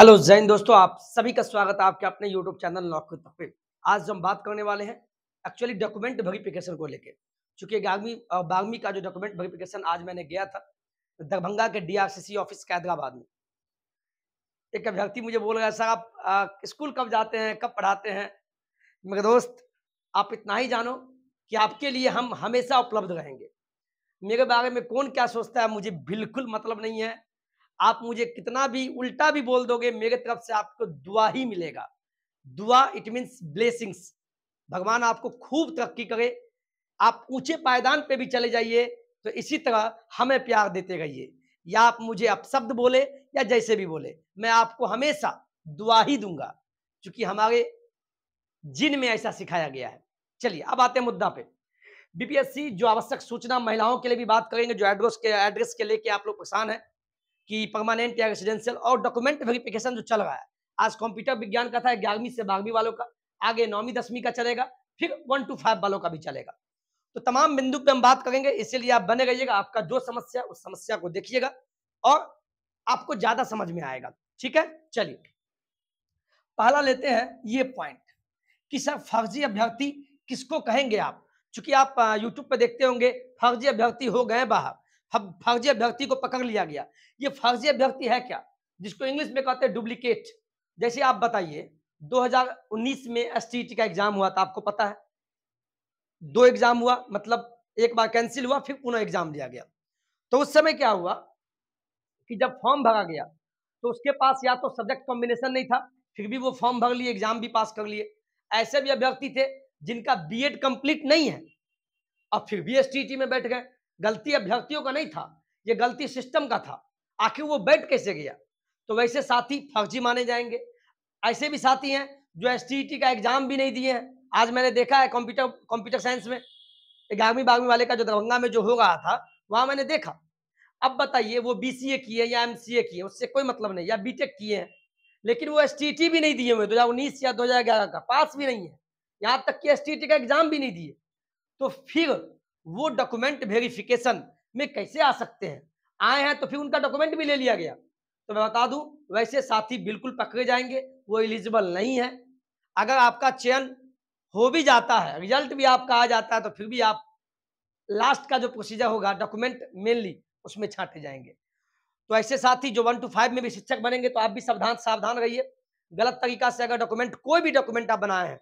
hello Jain दोस्तों आप सभी का स्वागत है आपके अपने यूट्यूब चैनल लॉक पे आज हम बात करने वाले हैं एक्चुअली डॉक्यूमेंट वेरिफिकेशन को लेके चूंकि बागमी बागमी का जो डॉक्यूमेंट वेरिफिकेशन आज मैंने गया था दरभंगा के डीआरसीसी ऑफिस कैदराबाद में एक अभ्यर्थी मुझे बोल रहा सर आप स्कूल कब जाते हैं कब पढ़ाते हैं मेरे दोस्त आप इतना ही जानो कि आपके लिए हम हमेशा उपलब्ध रहेंगे मेरे बारे में कौन क्या सोचता है मुझे बिल्कुल मतलब नहीं है आप मुझे कितना भी उल्टा भी बोल दोगे मेरे तरफ से आपको दुआ ही मिलेगा दुआ इट मीन्स ब्लेसिंग्स भगवान आपको खूब तरक्की करे आप ऊंचे पायदान पे भी चले जाइए तो इसी तरह हमें प्यार देते रहिए या आप मुझे अपशब्द बोले या जैसे भी बोले मैं आपको हमेशा दुआ ही दूंगा क्योंकि हमारे जिन में ऐसा सिखाया गया है चलिए अब आते हैं मुद्दा पे बीपीएससी जो आवश्यक सूचना महिलाओं के लिए भी बात करेंगे जो एड्रेस के एड्रेस के लेके आप लोग परेशान है कि परमानेंट या रेसिडेंशियल और डॉक्यूमेंट वेरिफिकेशन जो चल रहा है आज कंप्यूटर विज्ञान का था ग्यारहवीं से बारहवीं वालों का आगे नौवीं दसवीं का चलेगा फिर वन टू फाइव वालों का भी चलेगा तो तमाम बिंदु पे हम बात करेंगे इसीलिए आप बने रहिएगा आपका जो समस्या उस समस्या को देखिएगा और आपको ज्यादा समझ में आएगा ठीक है चलिए पहला लेते हैं ये पॉइंट कि सर फर्जी अभ्यर्थी किसको कहेंगे आप चूंकि आप यूट्यूब पर देखते होंगे फर्जी अभ्यर्थी हो गए बाहर फर्जी अभ्यर्थी को पकड़ लिया गया ये फर्जी अभ्यर्थी है क्या जिसको इंग्लिश में कहते हैं डुप्लीकेट जैसे आप बताइए 2019 में एस e का एग्जाम हुआ था आपको पता है दो एग्जाम हुआ मतलब एक बार कैंसिल हुआ फिर पुनः एग्जाम दिया गया तो उस समय क्या हुआ कि जब फॉर्म भरा गया तो उसके पास या तो सब्जेक्ट कॉम्बिनेशन नहीं था फिर भी वो फॉर्म भर लिए एग्जाम भी पास कर लिए ऐसे भी अभ्यर्थी थे जिनका बी कंप्लीट नहीं है और फिर भी एस e में बैठ गए गलती अभ्यर्थियों का नहीं था ये गलती सिस्टम का था आखिर वो बैठ कैसे गया तो वैसे साथी फर्जी माने जाएंगे ऐसे भी साथी हैं जो एस e का एग्जाम भी नहीं दिए हैं आज मैंने देखा है कंप्यूटर कंप्यूटर साइंस में ग्यारहवीं बारहवीं वाले का जो दरभंगा में जो हो रहा था वहाँ मैंने देखा अब बताइए वो बी सी ए किए या एम सी ए किए उससे कोई मतलब नहीं या बी टेक किए हैं लेकिन वो एस e भी नहीं दिए हुए दो हज़ार उन्नीस या दो हज़ार ग्यारह का पास भी नहीं है यहाँ तक कि एस e का एग्जाम भी नहीं दिए तो फिर वो डॉक्यूमेंट वेरिफिकेशन में कैसे आ सकते हैं आए हैं तो फिर उनका डॉक्यूमेंट भी ले लिया गया तो मैं बता दूं वैसे साथी बिल्कुल पकड़े जाएंगे वो एलिजिबल नहीं है अगर आपका चयन हो भी जाता है रिजल्ट भी आपका आ जाता है तो फिर भी आप लास्ट का जो प्रोसीजर होगा डॉक्यूमेंट मेनली उसमें छाटे जाएंगे तो ऐसे साथी जो वन टू फाइव में भी शिक्षक बनेंगे तो आप भी सावधान सावधान रहिए गलत तरीका से अगर डॉक्यूमेंट कोई भी डॉक्यूमेंट आप बनाए हैं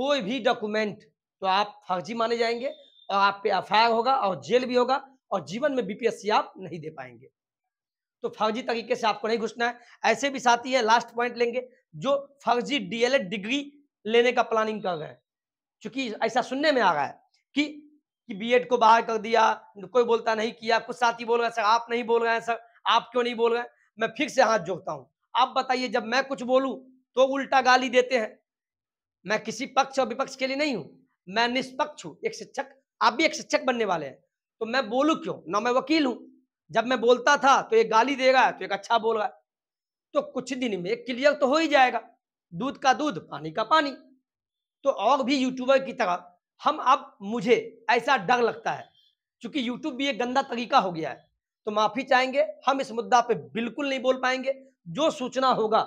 कोई भी डॉक्यूमेंट तो आप फर्जी माने जाएंगे आप पे एफ होगा और जेल भी होगा और जीवन में बीपीएससी आप नहीं दे पाएंगे तो फर्जी तरीके से आपको नहीं घुसना है ऐसे भी साथी है लास्ट पॉइंट लेंगे जो फर्जी डीएलएड डिग्री लेने का प्लानिंग कर रहे हैं क्योंकि ऐसा सुनने में आ रहा है कि कि बीएड को बाहर कर दिया कोई बोलता नहीं किया कुछ साथी बोल रहे हैं सर आप नहीं बोल रहे हैं सर आप क्यों नहीं बोल रहे हैं मैं फिर से हाथ जोड़ता हूँ आप बताइए जब मैं कुछ बोलूँ तो उल्टा गाली देते हैं मैं किसी पक्ष और विपक्ष के लिए नहीं हूँ मैं निष्पक्ष हूँ एक शिक्षक आप भी एक शिक्षक बनने वाले हैं तो मैं बोलूँ क्यों ना मैं वकील हूँ जब मैं बोलता था तो एक गाली देगा तो एक अच्छा बोल रहा है तो कुछ दिन में क्लियर तो हो ही जाएगा दूध का दूध पानी का पानी तो और भी यूट्यूबर की तरह हम अब मुझे ऐसा डर लगता है क्योंकि यूट्यूब भी एक गंदा तरीका हो गया है तो माफी चाहेंगे हम इस मुद्दा पे बिल्कुल नहीं बोल पाएंगे जो सूचना होगा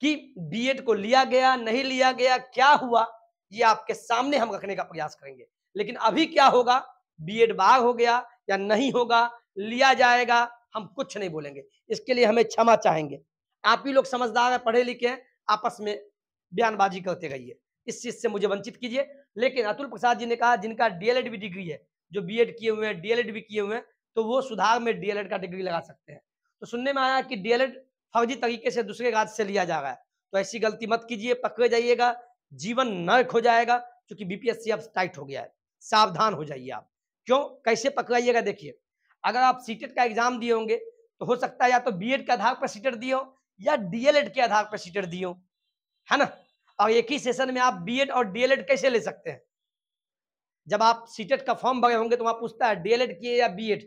कि बीएड को लिया गया नहीं लिया गया क्या हुआ ये आपके सामने हम रखने का प्रयास करेंगे लेकिन अभी क्या होगा बीएड बाग हो गया या नहीं होगा लिया जाएगा हम कुछ नहीं बोलेंगे इसके लिए हमें क्षमा चाहेंगे आप ही लोग समझदार हैं पढ़े लिखे हैं आपस में बयानबाजी करते रहिए इस चीज से मुझे वंचित कीजिए लेकिन अतुल प्रसाद जी ने कहा जिनका डीएलएड भी डिग्री है जो बीएड किए हुए हैं डीएलएड भी किए हुए हैं तो वो सुधार में डीएलएड का डिग्री लगा सकते हैं तो सुनने में आया कि डीएलएड फर्जी तरीके से दूसरे राज्य से लिया जा रहा है तो ऐसी गलती मत कीजिए पकड़े जाइएगा जीवन नर्क हो जाएगा क्योंकि बीपीएससी अब टाइट हो गया है सावधान हो जाइए आप क्यों कैसे पकड़ाइएगा देखिए अगर आप सीटेट e का एग्जाम दिए होंगे तो हो सकता है या तो बीएड के आधार पर सीटेट e दिए हो या डीएलएड के आधार पर सीटेट e दिए हो है ना और एक ही सेशन में आप बीएड और डीएलएड कैसे ले सकते हैं जब आप सीटेट का फॉर्म भरे होंगे तो वहां पूछता है डीएलएड किए या बीएड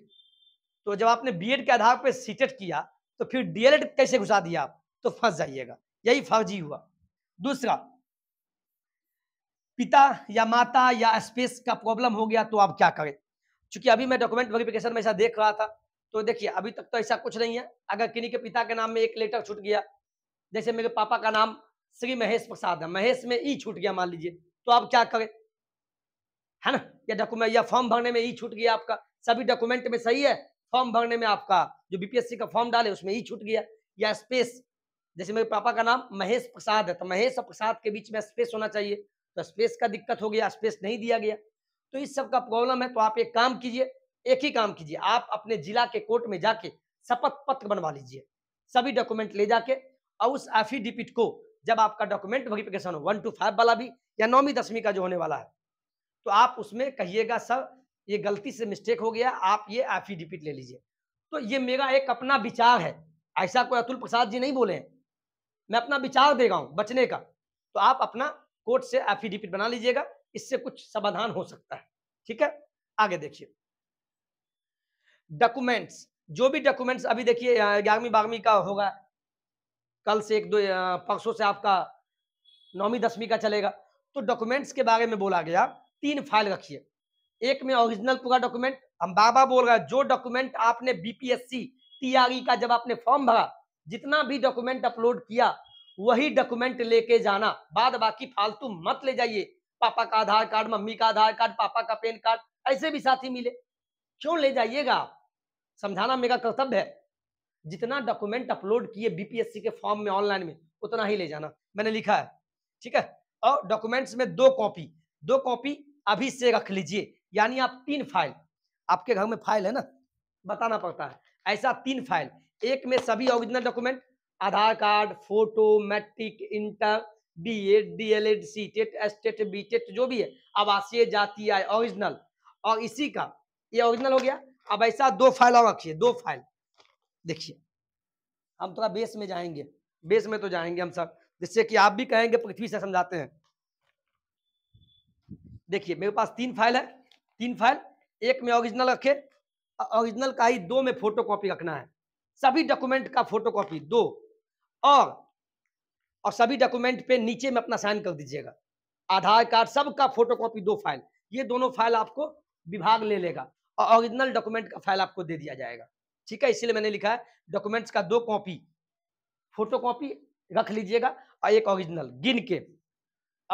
तो जब आपने बीएड के आधार पर सीटेट किया तो फिर डीएलएड कैसे घुसा दिया आप तो फंस जाइएगा यही फर्जी हुआ दूसरा पिता या माता या स्पेस का प्रॉब्लम हो गया तो आप क्या करें चूंकि अभी मैं डॉक्यूमेंट वेरिफिकेशन में ऐसा देख रहा था तो देखिए अभी तक तो ऐसा कुछ नहीं है अगर किन्हीं के पिता के नाम में एक लेटर छूट गया जैसे मेरे पापा का नाम श्री महेश प्रसाद है महेश में ई छूट गया मान लीजिए तो आप क्या करें है ना या डॉक्यूमेंट या फॉर्म भरने में ई छूट गया आपका सभी डॉक्यूमेंट में सही है फॉर्म भरने में आपका जो बीपीएससी का फॉर्म डाले उसमें ई छूट गया या स्पेस जैसे मेरे पापा का नाम महेश प्रसाद है तो महेश और प्रसाद के बीच में स्पेस होना चाहिए तो स्पेस का दिक्कत हो गया स्पेस नहीं दिया गया तो इस सब का प्रॉब्लम है तो आप एक काम कीजिए एक ही काम कीजिए आप अपने जिला के कोर्ट में जाके शपथ पत्र बनवा लीजिए सभी डॉक्यूमेंट ले जाके और उस एफिडेविट को जब आपका डॉक्यूमेंट वेरिफिकेशन हो वन टू फाइव वाला भी या नौवीं दसवीं का जो होने वाला है तो आप उसमें कहिएगा सर ये गलती से मिस्टेक हो गया आप ये एफिडेविट ले लीजिए तो ये मेरा एक अपना विचार है ऐसा कोई अतुल प्रसाद जी नहीं बोले मैं अपना विचार दे रहा हूँ बचने का तो आप अपना कोर्ट से एफिडेविट बना लीजिएगा इससे कुछ समाधान हो सकता है ठीक है आगे देखिए डॉक्यूमेंट्स जो भी डॉक्यूमेंट्स अभी देखिए ग्यारहवीं बारहवीं का होगा कल से एक दो परसों से आपका नौवीं दसवीं का चलेगा तो डॉक्यूमेंट्स के बारे में बोला गया तीन फाइल रखिए एक में ओरिजिनल पूरा डॉक्यूमेंट हम बाबा बोल रहे हैं जो डॉक्यूमेंट आपने बीपीएससी टीआरई का जब आपने फॉर्म भरा जितना भी डॉक्यूमेंट अपलोड किया वही डॉक्यूमेंट लेके जाना बाद बाकी फालतू मत ले जाइए पापा का आधार कार्ड मम्मी का आधार कार्ड पापा का पेन कार्ड ऐसे भी साथी मिले क्यों ले जाइएगा आप समझाना मेरा कर्तव्य है जितना डॉक्यूमेंट अपलोड किए बीपीएससी के फॉर्म में ऑनलाइन में उतना ही ले जाना मैंने लिखा है ठीक है और डॉक्यूमेंट्स में दो कॉपी दो कॉपी अभी से रख लीजिए यानी आप तीन फाइल आपके घर में फाइल है ना बताना पड़ता है ऐसा तीन फाइल एक में सभी original document Aadhaar card photo matric inter B Ed D El Ed C TET S TET B TET जो भी है आवासीय जातीय आय ओरिजिनल और इसी का ये ओरिजिनल हो गया अब ऐसा दो फाइल और रखिए दो फाइल देखिए हम थोड़ा बेस में जाएंगे बेस में तो जाएंगे हम सब जिससे कि आप भी कहेंगे पृथ्वी से समझाते हैं देखिए मेरे पास तीन फाइल है तीन फाइल एक में ओरिजिनल रखे ओरिजिनल का ही दो में फोटो कॉपी रखना है सभी डॉक्यूमेंट का फोटो कॉपी दो और और सभी डॉक्यूमेंट पे नीचे में अपना साइन कर दीजिएगा आधार कार्ड सबका फोटो कॉपी दो फाइल ये दोनों फाइल आपको विभाग ले लेगा और ओरिजिनल डॉक्यूमेंट का फाइल आपको दे दिया जाएगा ठीक है इसीलिए मैंने लिखा है डॉक्यूमेंट्स का दो कॉपी फोटो कॉपी रख लीजिएगा और एक ओरिजिनल गिन के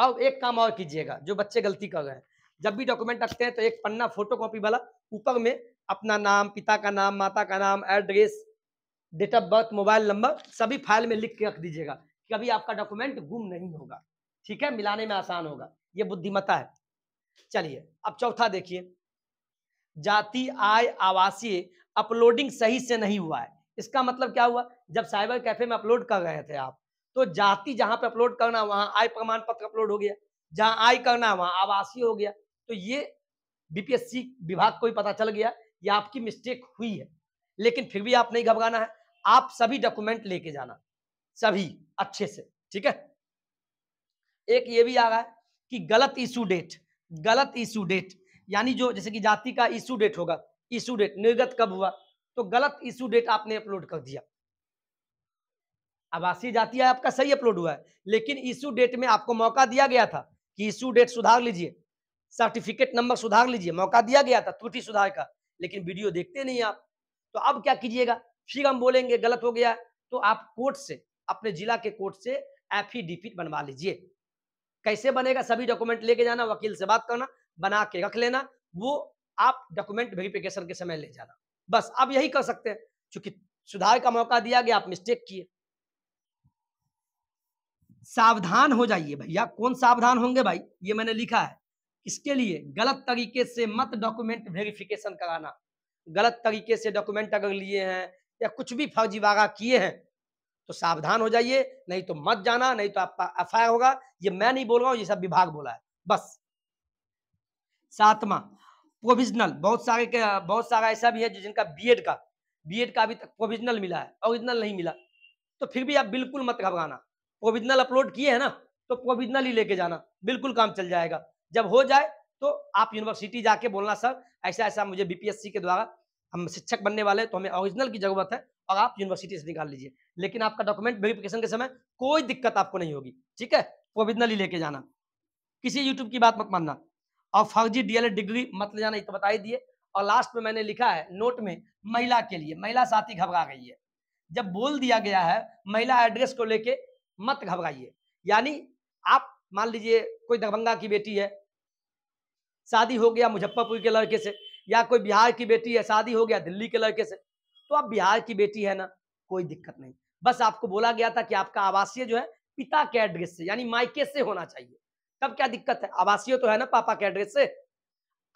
और एक काम और कीजिएगा जो बच्चे गलती कर रहे हैं जब भी डॉक्यूमेंट रखते हैं तो एक पन्ना फोटो कॉपी वाला ऊपर में अपना नाम पिता का नाम माता का नाम address date of birth mobile number सभी फाइल में लिख के रख दीजिएगा कभी आपका डॉक्यूमेंट गुम नहीं होगा ठीक है मिलाने में आसान होगा ये बुद्धिमता है चलिए अब चौथा देखिए जाति आय आवासीय अपलोडिंग सही से नहीं हुआ है इसका मतलब क्या हुआ जब साइबर कैफे में अपलोड कर रहे थे आप तो जाति जहां पे अपलोड करना वहां आय प्रमाण पत्र अपलोड हो गया जहां आय करना वहां आवासीय हो गया तो ये बीपीएससी विभाग को भी पता चल गया ये आपकी मिस्टेक हुई है लेकिन फिर भी आप नहीं घबराना है आप सभी डॉक्यूमेंट लेके जाना सभी अच्छे से ठीक है एक ये भी आ रहा है कि गलत इशू डेट गलत इशू डेट यानी जो जैसे कि जाति का इशू डेट होगा इशू डेट निर्गत कब हुआ तो गलत इशू डेट आपने अपलोड कर दिया आवासीय जाति है आपका सही अपलोड हुआ है लेकिन इशू डेट में आपको मौका दिया गया था कि इशू डेट सुधार लीजिए सर्टिफिकेट नंबर सुधार लीजिए मौका दिया गया था त्रुटि सुधार का लेकिन वीडियो देखते नहीं आप तो अब क्या कीजिएगा फिर हम बोलेंगे गलत हो गया तो आप कोर्ट से अपने जिला के कोर्ट से एफिडेविट बनवा लीजिए कैसे बनेगा सभी डॉक्यूमेंट लेके जाना वकील से बात करना बना के रख लेना वो आप डॉक्यूमेंट वेरिफिकेशन के समय ले जाना बस आप यही कर सकते हैं क्योंकि सुधार का मौका दिया गया आप मिस्टेक किए सावधान हो जाइए भैया कौन सावधान होंगे भाई ये मैंने लिखा है इसके लिए गलत तरीके से मत डॉक्यूमेंट वेरिफिकेशन कराना गलत तरीके से डॉक्यूमेंट अगर लिए हैं या कुछ भी फौजी वागा किए हैं तो सावधान हो जाइए नहीं तो मत जाना नहीं तो आपका एफ होगा ये मैं नहीं बोल रहा हूँ ये सब विभाग बोला है बस सातवां प्रोविजनल बहुत सारे के बहुत सारा ऐसा भी है जिनका बीएड का बीएड का अभी तक प्रोविजनल मिला है ओरिजिनल नहीं मिला तो फिर भी आप बिल्कुल मत घबराना प्रोविजनल अपलोड किए है ना तो प्रोविजनल ही लेके जाना बिल्कुल काम चल जाएगा जब हो जाए तो आप यूनिवर्सिटी जाके बोलना सर ऐसा ऐसा मुझे बीपीएससी के द्वारा हम शिक्षक बनने वाले तो हमें ओरिजिनल की जरूरत है और आप यूनिवर्सिटी से निकाल लीजिए लेकिन आपका डॉक्यूमेंट वेरिफिकेशन के समय कोई दिक्कत आपको नहीं होगी ठीक है प्रोविजनल ही लेके जाना किसी यूट्यूब की बात मत मानना और फर्जी डी डिग्री मत ले जाना ये तो बता ही दिए और लास्ट में मैंने लिखा है नोट में महिला के लिए महिला साथी घबरा गई है जब बोल दिया गया है महिला एड्रेस को लेके मत घबराइए यानी आप मान लीजिए कोई दरभंगा की बेटी है शादी हो गया मुजफ्फरपुर के लड़के से या कोई बिहार की बेटी है शादी हो गया दिल्ली के लड़के से तो आप बिहार की बेटी है ना कोई दिक्कत नहीं बस आपको बोला गया था कि आपका आवासीय जो है पिता के एड्रेस से यानी मायके से होना चाहिए तब क्या दिक्कत है आवासीय तो है ना पापा के एड्रेस से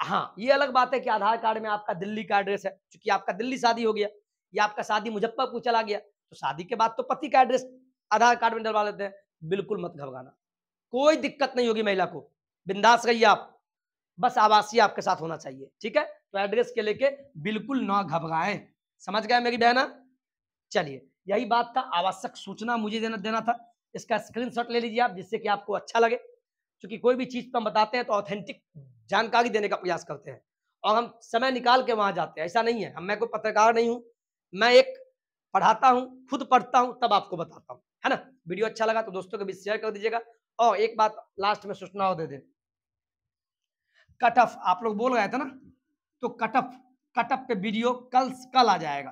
हाँ ये अलग बात है कि आधार कार्ड में आपका दिल्ली का एड्रेस है क्योंकि आपका दिल्ली शादी हो गया या आपका शादी मुजफ्फरपुर चला गया तो शादी के बाद तो पति का एड्रेस आधार कार्ड में डलवा लेते हैं बिल्कुल मत घबराना कोई दिक्कत नहीं होगी महिला को बिंदास रहिए आप बस आवासीय आपके साथ होना चाहिए ठीक है तो एड्रेस के लेके बिल्कुल ना घबराए समझ गए मेरी बहना चलिए यही बात था आवश्यक सूचना मुझे देना देना था इसका स्क्रीनशॉट ले लीजिए आप जिससे कि आपको अच्छा लगे क्योंकि कोई भी चीज़ पर हम बताते हैं तो ऑथेंटिक जानकारी देने का प्रयास करते हैं और हम समय निकाल के वहाँ जाते हैं ऐसा नहीं है हम मैं कोई पत्रकार नहीं हूँ मैं एक पढ़ाता हूँ खुद पढ़ता हूँ तब आपको बताता हूँ है ना वीडियो अच्छा लगा तो दोस्तों के बीच शेयर कर दीजिएगा और एक बात लास्ट में सूचना और दे दें कट ऑफ आप लोग बोल गए थे ना तो कट ऑफ कट ऑफ पे वीडियो कल कल आ जाएगा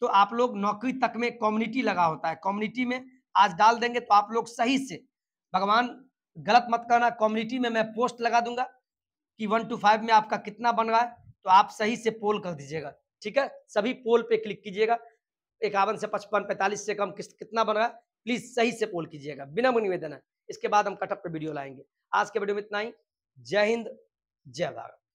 तो आप लोग नौकरी तक में कम्युनिटी लगा होता है कम्युनिटी में आज डाल देंगे तो आप लोग सही से भगवान गलत मत करना कम्युनिटी में मैं पोस्ट लगा दूंगा कि वन टू फाइव में आपका कितना बन रहा है तो आप सही से पोल कर दीजिएगा ठीक है सभी पोल पे क्लिक कीजिएगा इक्यावन से पचपन पैंतालीस से कम किस कितना बन रहा है प्लीज सही से पोल कीजिएगा बिना निवेदन है इसके बाद हम कटअप पे वीडियो लाएंगे आज के वीडियो में इतना ही जय हिंद जय भारत